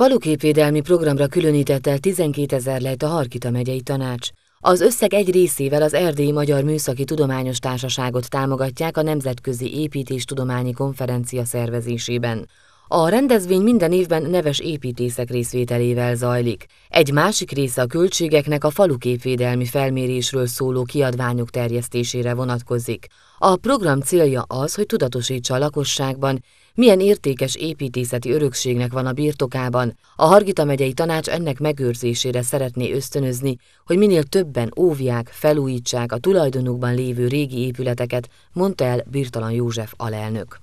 Faluképvédelmi programra különített el 12 ezer lejt a Harkita megyei tanács. Az összeg egy részével az Erdélyi Magyar Műszaki Tudományos Társaságot támogatják a Nemzetközi építés tudományi Konferencia szervezésében. A rendezvény minden évben neves építészek részvételével zajlik. Egy másik része a költségeknek a faluképvédelmi felmérésről szóló kiadványok terjesztésére vonatkozik. A program célja az, hogy tudatosítsa a lakosságban, milyen értékes építészeti örökségnek van a birtokában. A Hargita megyei tanács ennek megőrzésére szeretné ösztönözni, hogy minél többen óvják, felújítsák a tulajdonukban lévő régi épületeket, mondta el Birtalan József alelnök.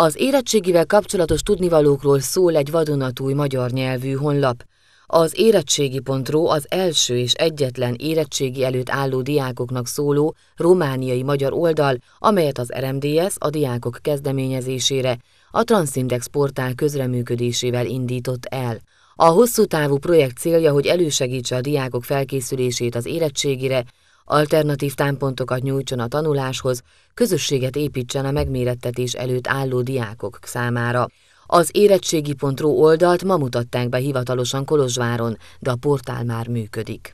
Az érettségivel kapcsolatos tudnivalókról szól egy vadonatúj magyar nyelvű honlap. Az érettségi.ro az első és egyetlen érettségi előtt álló diákoknak szóló romániai magyar oldal, amelyet az RMDS a diákok kezdeményezésére a Transindex portál közreműködésével indított el. A hosszú távú projekt célja, hogy elősegítse a diákok felkészülését az érettségire, alternatív támpontokat nyújtson a tanuláshoz, közösséget építsen a megmérettetés előtt álló diákok számára. Az érettségi.ru oldalt ma mutatták be hivatalosan Kolozsváron, de a portál már működik.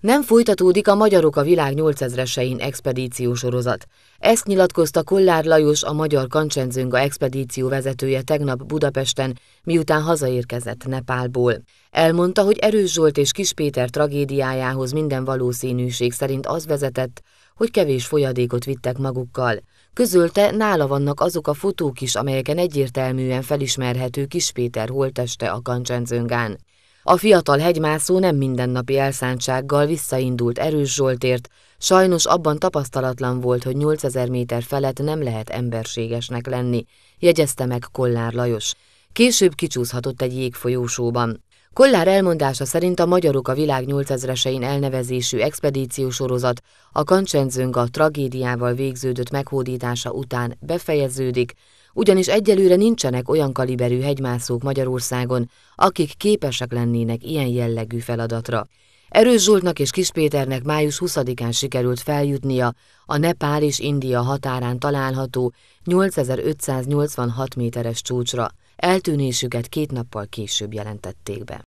Nem folytatódik a Magyarok a világ 8000-esein expedíció sorozat. Ezt nyilatkozta Kollár Lajos, a Magyar Kancsenzönga expedíció vezetője tegnap Budapesten, miután hazaérkezett Nepálból. Elmondta, hogy Erős Zsolt és Kis Péter tragédiájához minden valószínűség szerint az vezetett, hogy kevés folyadékot vittek magukkal. Közölte, nála vannak azok a fotók is, amelyeken egyértelműen felismerhető Kis Péter holteste a Kancsenzöngán. A fiatal hegymászó nem mindennapi elszántsággal visszaindult erős Zsoltért, sajnos abban tapasztalatlan volt, hogy 8000 méter felett nem lehet emberségesnek lenni, jegyezte meg Kollár Lajos. Később kicsúszhatott egy jégfolyósóban. Kollár elmondása szerint a magyarok a világ 8000-esein elnevezésű expedíciós sorozat a Kancsenzönga tragédiával végződött meghódítása után befejeződik, ugyanis egyelőre nincsenek olyan kaliberű hegymászók Magyarországon, akik képesek lennének ilyen jellegű feladatra. Erős Zsoltnak és Kispéternek május 20-án sikerült feljutnia a Nepál és India határán található 8586 méteres csúcsra, eltűnésüket két nappal később jelentették be.